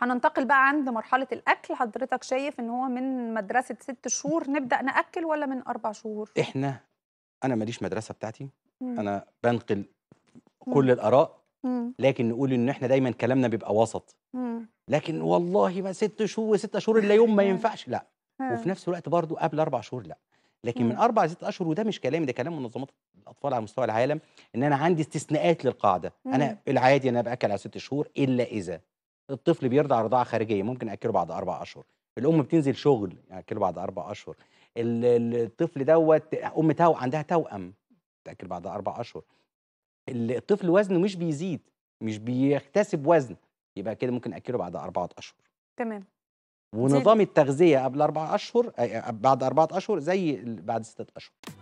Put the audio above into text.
هننتقل بقى عند مرحلة الأكل حضرتك شايف إن هو من مدرسة ست شهور نبدأ نأكل ولا من أربع شهور؟ إحنا أنا ماليش مدرسة بتاعتي مم. أنا بنقل كل مم. الآراء لكن نقول إن إحنا دايما كلامنا بيبقى وسط مم. لكن والله ما ست شهور ست شهور إلا يوم ما ينفعش لا مم. وفي نفس الوقت برضو قبل أربع شهور لا لكن مم. من أربع لست أشهر وده مش كلامي ده كلام منظمات الأطفال على مستوى العالم إن أنا عندي استثناءات للقاعدة مم. أنا العادي أنا بأكل على ست شهور إلا إذا الطفل بيرضع رضاعه خارجيه ممكن اكله بعد اربع اشهر الام بتنزل شغل اكله بعد اربع اشهر الطفل دوت ام تاو عندها توأم تاكل بعد اربع اشهر الطفل وزنه مش بيزيد مش بيكتسب وزن يبقى كده ممكن اكله بعد اربعه اشهر تمام ونظام التغذيه قبل اربع اشهر بعد اربعه اشهر زي بعد سته اشهر